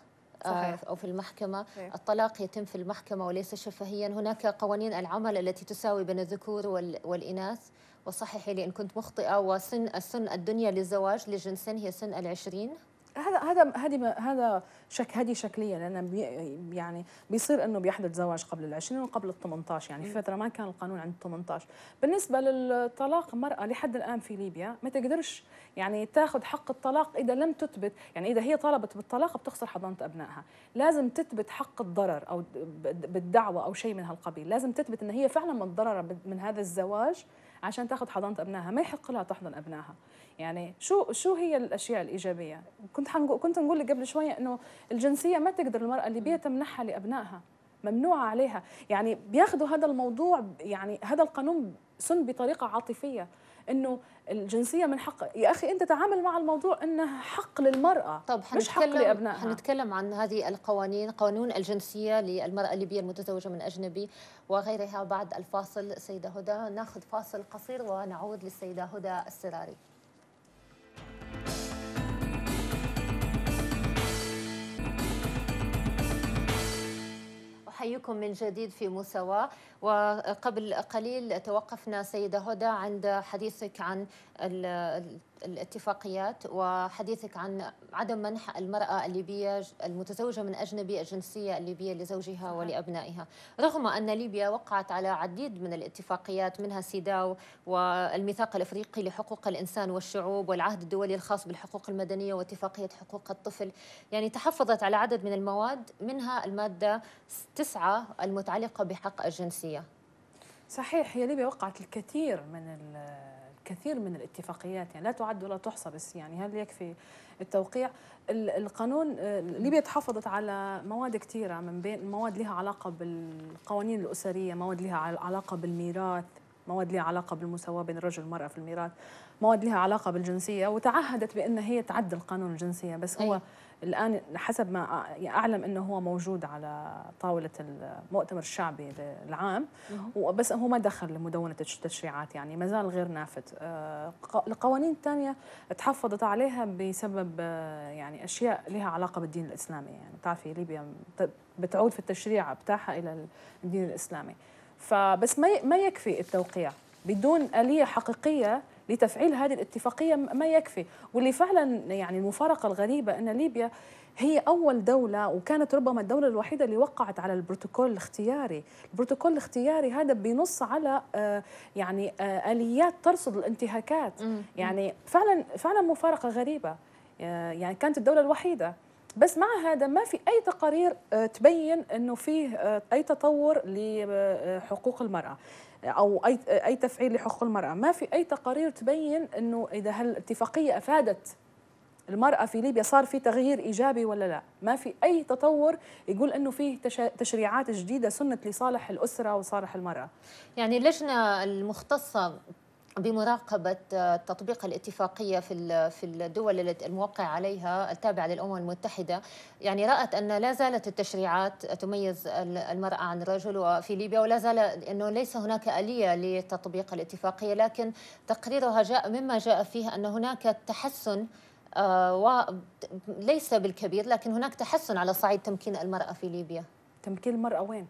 آه، صحيح. أو في المحكمة صحيح. الطلاق يتم في المحكمة وليس شفهيا هناك قوانين العمل التي تساوي بين الذكور والإناث وصححي لي إن كنت مخطئة وسن السن الدنيا للزواج للجنسين هي سن العشرين هذا هذا هذه هذا شك هذه شكليا لان بي يعني بيصير انه بيحدث زواج قبل ال 20 وقبل ال 18 يعني في فتره ما كان القانون عند 18 بالنسبه للطلاق المراه لحد الان في ليبيا ما تقدرش يعني تاخذ حق الطلاق اذا لم تثبت يعني اذا هي طالبت بالطلاق بتخسر حضانه ابنائها لازم تثبت حق الضرر او بالدعوه او شيء من هالقبيل لازم تثبت ان هي فعلا متضرره من هذا الزواج عشان تاخذ حضانه ابنائها ما يحق لها تحضن ابنائها يعني شو شو هي الاشياء الايجابيه كنت حنقو كنت نقول لك قبل شويه انه الجنسيه ما تقدر المراه اللي بيها تمنحها لابنائها ممنوعه عليها يعني بياخذوا هذا الموضوع يعني هذا القانون سن بطريقه عاطفيه انه الجنسيه من حق يا اخي انت تعامل مع الموضوع انه حق للمراه طب مش حق لابنائها حنتكلم عن هذه القوانين قانون الجنسيه للمراه الليبيه المتزوجه من اجنبي وغيرها بعد الفاصل سيده هدى ناخذ فاصل قصير ونعود للسيده هدى السراري أحييكم من جديد في مساواة وقبل قليل توقفنا سيدة هدى عند حديثك عن الاتفاقيات وحديثك عن عدم منح المرأة الليبية المتزوجة من أجنبي الجنسية الليبية لزوجها ولأبنائها رغم أن ليبيا وقعت على عديد من الاتفاقيات منها سيداو والميثاق الأفريقي لحقوق الإنسان والشعوب والعهد الدولي الخاص بالحقوق المدنية واتفاقية حقوق الطفل يعني تحفظت على عدد من المواد منها المادة تسعة المتعلقة بحق الجنسية صحيح هي ليبيا وقعت الكثير من كثير من الاتفاقيات يعني لا تعد ولا تحصى بس يعني هل يكفي التوقيع القانون آه، ليبيا تحافظت على مواد كثيرة من بين مواد لها علاقة بالقوانين الأسرية مواد لها علاقة بالميراث مواد لها علاقة بالمساواة بين الرجل والمرأة في الميراث مواد لها علاقه بالجنسيه وتعهدت بان هي تعدل قانون الجنسيه بس هو أي. أيوة. الان حسب ما يعني اعلم انه هو موجود على طاوله المؤتمر الشعبي العام بس هو ما دخل لمدونه التشريعات يعني ما زال غير نافذ القوانين الثانيه تحفظت عليها بسبب يعني اشياء لها علاقه بالدين الاسلامي يعني بتعرفي ليبيا بتعود في التشريع بتاعها الى الدين الاسلامي فبس ما ما يكفي التوقيع بدون اليه حقيقيه لتفعيل هذه الاتفاقية ما يكفي واللي فعلا يعني المفارقة الغريبة أن ليبيا هي أول دولة وكانت ربما الدولة الوحيدة اللي وقعت على البروتوكول الاختياري البروتوكول الاختياري هذا بينص على آه، يعني آه، آليات ترصد الانتهاكات يعني فعلا فعلا مفارقة غريبة آه، يعني كانت الدولة الوحيدة بس مع هذا ما في اي تقارير تبين انه فيه اي تطور لحقوق المراه او اي اي تفعيل لحقوق المراه ما في اي تقارير تبين انه اذا هالاتفاقيه افادت المرأة في ليبيا صار في تغيير إيجابي ولا لا ما في أي تطور يقول أنه فيه تشريعات جديدة سنت لصالح الأسرة وصالح المرأة يعني اللجنة المختصة بمراقبة آه، تطبيق الاتفاقية في في الدول الموقع عليها التابعة للأمم المتحدة يعني رأت أن لا زالت التشريعات تميز المرأة عن الرجل وفي ليبيا ولا زال أنه ليس هناك آلية لتطبيق الاتفاقية لكن تقريرها جاء مما جاء فيه أن هناك تحسن آه، وليس بالكبير لكن هناك تحسن على صعيد تمكين المرأة في ليبيا تمكين المرأة وين؟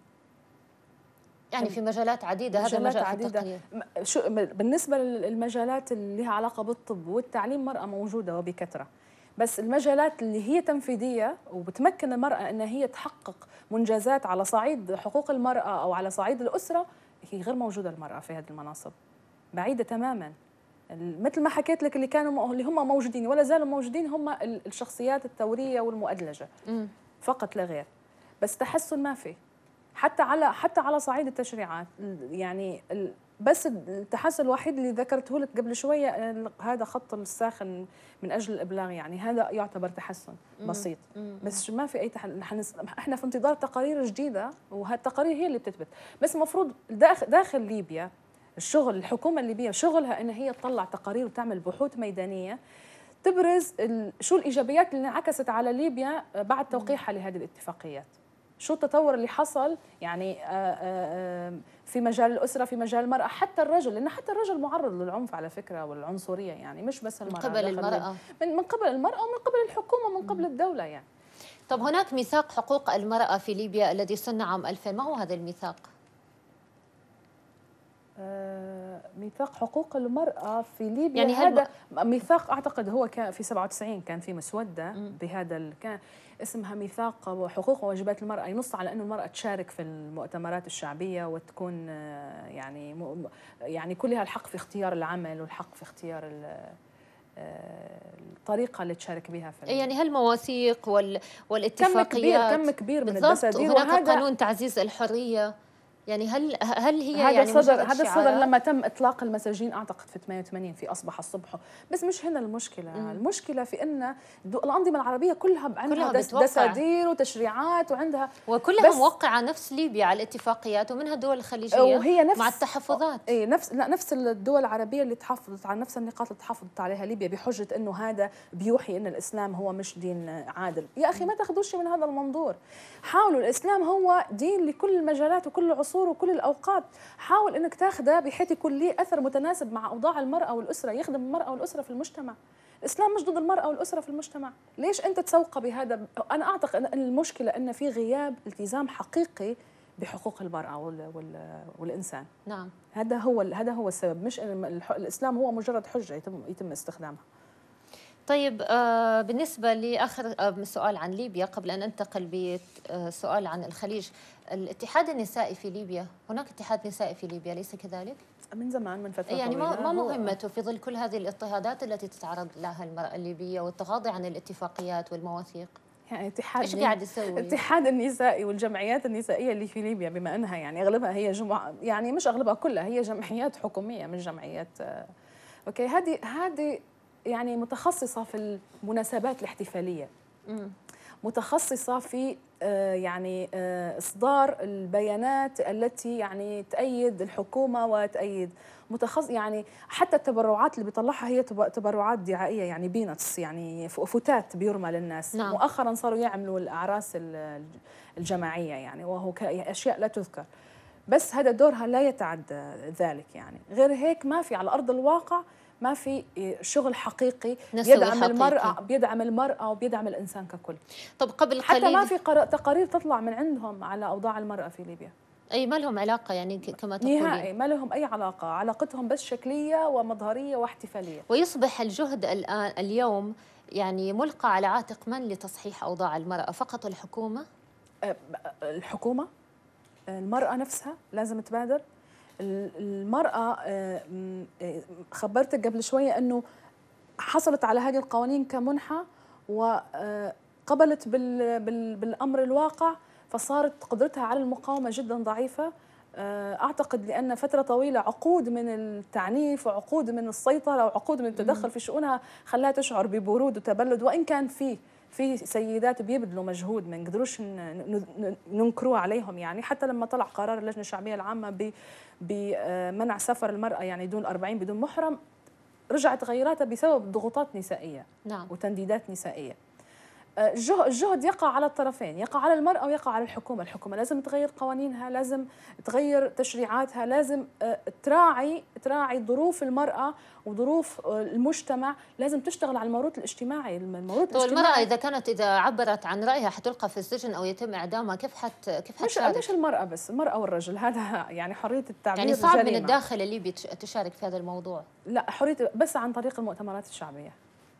يعني في مجالات عديده مجالات هذا مجال عديدة. التقنية. شو بالنسبه للمجالات اللي لها علاقه بالطب والتعليم المراه موجوده وبكثره بس المجالات اللي هي تنفيذيه وبتمكن المراه ان هي تحقق منجزات على صعيد حقوق المراه او على صعيد الاسره هي غير موجوده المراه في هذه المناصب بعيده تماما مثل ما حكيت لك اللي كانوا اللي هم موجودين ولا زالوا موجودين هم الشخصيات الثوريه والمؤدلجه م. فقط لا غير بس تحسن ما في حتى على حتى على صعيد التشريعات يعني بس التحسن الوحيد اللي ذكرته لك قبل شويه هذا خط الساخن من اجل الابلاغ يعني هذا يعتبر تحسن بسيط بس ما في اي تحسن احنا في انتظار تقارير جديده وهالتقارير هي اللي بتثبت بس المفروض داخل, داخل ليبيا الشغل الحكومه الليبيه شغلها ان هي تطلع تقارير وتعمل بحوث ميدانيه تبرز شو الايجابيات اللي انعكست على ليبيا بعد توقيعها لهذه الاتفاقيات شو التطور اللي حصل يعني آه، آه، آه، في مجال الاسره في مجال المراه حتى الرجل لانه حتى الرجل معرض للعنف على فكره والعنصريه يعني مش بس المراه من قبل المراه من قبل المراه ومن قبل الحكومه ومن قبل الدوله يعني طب هناك ميثاق حقوق المراه في ليبيا الذي صنع عام 2000 ما هو هذا الميثاق؟ أه ميثاق حقوق المرأة في ليبيا يعني هذا ميثاق أعتقد هو كان في 97 كان في مسودة م. بهذا ال... كان اسمها ميثاق حقوق وواجبات المرأة ينص يعني على أنه المرأة تشارك في المؤتمرات الشعبية وتكون آه، يعني م... يعني كلها الحق في اختيار العمل والحق في اختيار ال... آه، الطريقه اللي تشارك بها في إيه، يعني هالمواثيق وال... والاتفاقيات كم كبير كم كبير من الدساتير وهناك قانون تعزيز الحريه يعني هل هل هي هذا يعني الصدر هذا الصدر لما تم اطلاق المساجين اعتقد في 88 في اصبح الصبح بس مش هنا المشكله مم. المشكله في ان الانظمه العربيه كلها عندها كلها دساتير وتشريعات وعندها وكلها موقعه نفس ليبيا على الاتفاقيات ومنها الدول الخليجيه وهي نفس مع التحفظات اي نفس لا نفس الدول العربيه اللي تحافظت على نفس النقاط اللي تحافظت عليها ليبيا بحجه انه هذا بيوحي ان الاسلام هو مش دين عادل يا اخي ما تاخذوش من هذا المنظور حاولوا الاسلام هو دين لكل المجالات وكل العصور وقصوره كل الاوقات حاول انك تاخده بحيث يكون ليه اثر متناسب مع اوضاع المراه والاسره يخدم المراه والاسره في المجتمع الاسلام مش ضد المراه والاسره في المجتمع ليش انت تسوق بهذا انا اعتقد ان المشكله ان في غياب التزام حقيقي بحقوق المرأة وال وال والإنسان نعم هذا هو هذا هو السبب مش الإسلام هو مجرد حجة يتم يتم استخدامها طيب آه، بالنسبة لآخر آه، سؤال عن ليبيا قبل أن أنتقل بسؤال عن الخليج الاتحاد النسائي في ليبيا هناك اتحاد نسائي في ليبيا ليس كذلك؟ من زمان من فترة يعني طويلة. ما مهمته في ظل كل هذه الاضطهادات التي تتعرض لها المرأة الليبية والتغاضي عن الاتفاقيات والمواثيق يعني اتحاد ايش قاعد يسوي؟ اتحاد النسائي والجمعيات النسائيه اللي في ليبيا بما انها يعني اغلبها هي جمع يعني مش اغلبها كلها هي جمعيات حكوميه مش جمعيات آه. اوكي هذه هذه يعني متخصصه في المناسبات الاحتفاليه مم. متخصصه في آه، يعني آه، اصدار البيانات التي يعني تأيد الحكومه وتأيد متخصص يعني حتى التبرعات اللي بيطلعها هي تبرعات دعائيه يعني بينتس يعني فتات بيرمى للناس نعم. مؤخرا صاروا يعملوا الاعراس الجماعيه يعني وهو اشياء لا تذكر بس هذا دورها لا يتعدى ذلك يعني غير هيك ما في على ارض الواقع ما في شغل حقيقي بيدعم حقيقي. المرأة بيدعم المرأة وبيدعم الإنسان ككل طب قبل حتى قليل ما في تقارير تطلع من عندهم على أوضاع المرأة في ليبيا اي ما لهم علاقه يعني كما تقولين نهائي ما لهم اي علاقه علاقتهم بس شكليه ومظهريه واحتفاليه ويصبح الجهد الان اليوم يعني ملقى على عاتق من لتصحيح اوضاع المراه فقط الحكومه أه، الحكومه المراه نفسها لازم تبادر المرأة آه، آه، خبرتك قبل شوية أنه حصلت على هذه القوانين كمنحة وقبلت آه، بالأمر الواقع فصارت قدرتها على المقاومة جدا ضعيفة اعتقد لان فتره طويله عقود من التعنيف وعقود من السيطره وعقود من التدخل في شؤونها خلاها تشعر ببرود وتبلد وان كان فيه في سيدات بيبذلوا مجهود ما نقدروش ننكروه عليهم يعني حتى لما طلع قرار اللجنه الشعبيه العامه بمنع آه، سفر المراه يعني دون 40 بدون محرم رجعت غيراتها بسبب ضغوطات نسائيه نعم. وتنديدات نسائيه الجهد يقع على الطرفين يقع على المرأة ويقع على الحكومة الحكومة لازم تغير قوانينها لازم تغير تشريعاتها لازم آه، تراعي تراعي ظروف المرأة وظروف آه، المجتمع لازم تشتغل على الموروث الاجتماعي الموروث طيب، الاجتماعي المرأة إذا كانت إذا عبرت عن رأيها حتلقى في السجن أو يتم إعدامها كيف حت كيف مش مش المرأة بس المرأة والرجل هذا *laughs* يعني حرية التعبير يعني صعب الجريمة. من الداخل الليبي تشارك في هذا الموضوع لا حرية بس عن طريق المؤتمرات الشعبية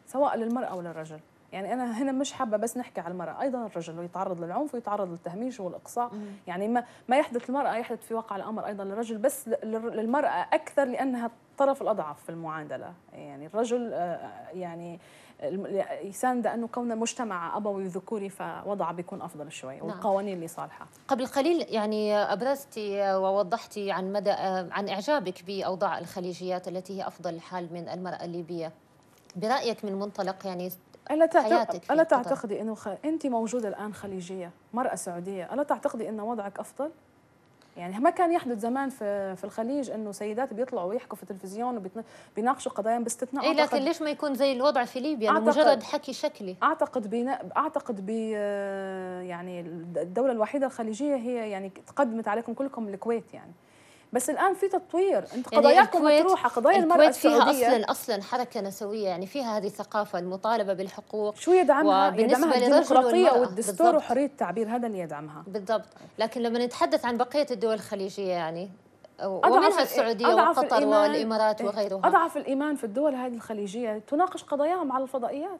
سواء للمرأة أو للرجل يعني انا هنا مش حابه بس نحكي على المراه ايضا الرجل يتعرض للعنف ويتعرض للتهميش والاقصاء يعني ما ما يحدث المراه يحدث في واقع الامر ايضا للرجل بس للمراه اكثر لانها الطرف الاضعف في المعادله يعني الرجل آه، آه، يعني يساند انه كون مجتمع ابوي ذكوري فوضع بيكون افضل شوي نعم. والقوانين اللي صالحه قبل قليل يعني ابرزتي ووضحتي عن مدى آه، عن اعجابك باوضاع الخليجيات التي هي افضل حال من المراه الليبيه برايك من منطلق يعني ألا تعتقد ألا تعتقدي أنه خ... أنت موجودة الآن خليجية مرأة سعودية ألا تعتقدي أن وضعك أفضل؟ يعني ما كان يحدث زمان في في الخليج انه سيدات بيطلعوا ويحكوا في التلفزيون وبيناقشوا قضايا باستثناء إيه لكن ليش ما يكون زي الوضع في ليبيا أعتقد مجرد حكي شكلي اعتقد بناء اعتقد ب يعني الدوله الوحيده الخليجيه هي يعني تقدمت عليكم كلكم الكويت يعني بس الان في تطوير انت يعني قضاياكم مطروحه قضايا المراه السعوديه فيها اصلا اصلا حركه نسويه يعني فيها هذه الثقافه المطالبه بالحقوق شو يدعمها يدعمها الديمقراطيه والدستور بالضبط. وحريه التعبير هذا اللي يدعمها بالضبط لكن لما نتحدث عن بقيه الدول الخليجيه يعني ومنها السعوديه أضعف وقطر الإيمان والامارات إيه، وغيرها اضعف الايمان في الدول هذه الخليجيه تناقش قضاياهم على الفضائيات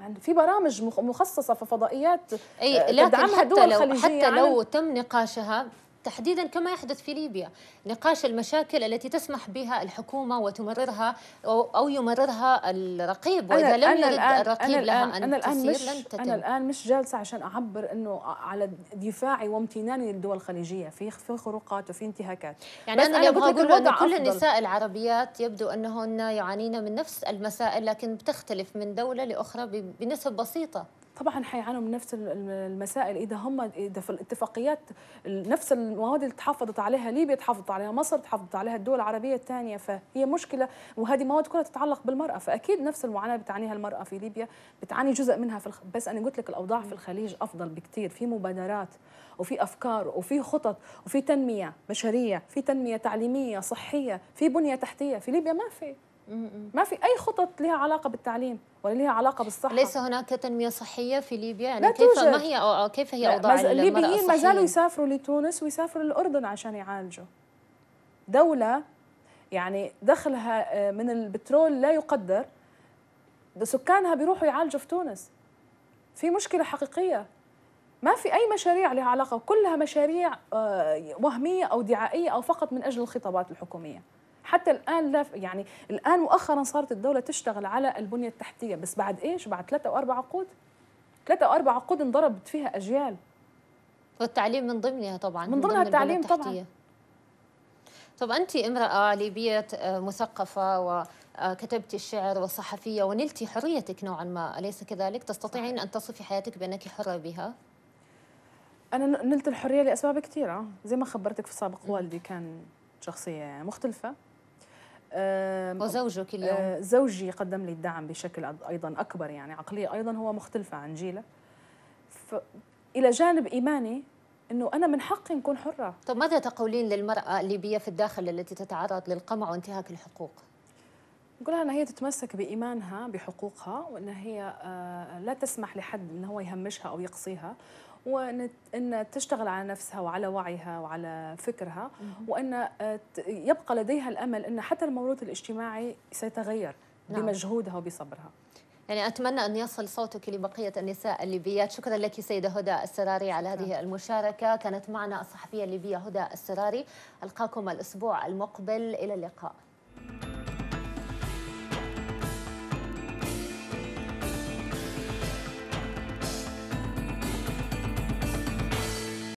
يعني في برامج مخصصه في فضائيات اي آه، لكن حتى لو حتى لو تم نقاشها تحديدا كما يحدث في ليبيا نقاش المشاكل التي تسمح بها الحكومة وتمررها أو يمررها الرقيب وإذا لم يرد الرقيب أنا لها أن أنا الآن مش لن تتم. أنا الآن مش جالسة عشان أعبر أنه على دفاعي وامتناني للدول الخليجية في في خروقات وفي انتهاكات يعني أنا, أنا أبغى أقول أن كل النساء العربيات يبدو أنهن يعانين من نفس المسائل لكن بتختلف من دولة لأخرى بنسب بسيطة طبعا حيعانوا من نفس المسائل اذا هم اذا في الاتفاقيات نفس المواد اللي تحافظت عليها ليبيا تحافظت عليها مصر تحافظت عليها الدول العربيه الثانيه فهي مشكله وهذه مواد كلها تتعلق بالمراه فاكيد نفس المعاناه بتعانيها المراه في ليبيا بتعاني جزء منها في الخ... بس انا قلت لك الاوضاع في الخليج افضل بكثير في مبادرات وفي افكار وفي خطط وفي تنميه بشريه في تنميه تعليميه صحيه في بنيه تحتيه في ليبيا ما في ما في اي خطط لها علاقه بالتعليم ولا لها علاقه بالصحه ليس هناك تنميه صحيه في ليبيا يعني كيف توجد. ما هي أو كيف هي اوضاع الليبيين ما زالوا يسافروا لتونس ويسافروا للاردن عشان يعالجوا دوله يعني دخلها آه، من البترول لا يقدر سكانها بيروحوا يعالجوا في تونس في مشكله حقيقيه ما في اي مشاريع لها علاقه كلها مشاريع آه، وهميه او دعائيه او فقط من اجل الخطابات الحكوميه حتى الان لا يعني الان مؤخرا صارت الدوله تشتغل على البنيه التحتيه بس بعد ايش بعد ثلاثة واربع عقود ثلاثة واربع عقود انضربت فيها اجيال والتعليم من ضمنها طبعا من ضمنها التعليم طبعا طب أنت امرأة ليبية آه، مثقفة كتبت الشعر وصحفية ونلتي حريتك نوعا ما أليس كذلك؟ تستطيعين أن تصفي حياتك بأنك حرة بها؟ أنا نلت الحرية لأسباب كثيرة زي ما خبرتك في السابق والدي كان شخصية مختلفة وزوجك آه، اليوم زوجي قدم لي الدعم بشكل ايضا اكبر يعني عقليه ايضا هو مختلفه عن جيله ف... الى جانب ايماني انه انا من حقي نكون حره طب ماذا تقولين للمراه الليبيه في الداخل التي تتعرض للقمع وانتهاك الحقوق نقولها انها هي تتمسك بايمانها بحقوقها وان هي آه، لا تسمح لحد ان هو يهمشها او يقصيها وأن تشتغل على نفسها وعلى وعيها وعلى فكرها وأن يبقى لديها الأمل أن حتى الموروث الاجتماعي سيتغير نعم. بمجهودها وبصبرها يعني أتمنى أن يصل صوتك لبقية النساء الليبيات شكرا لك سيدة هدى السراري على هذه المشاركة كانت معنا الصحفية الليبية هدى السراري ألقاكم الأسبوع المقبل إلى اللقاء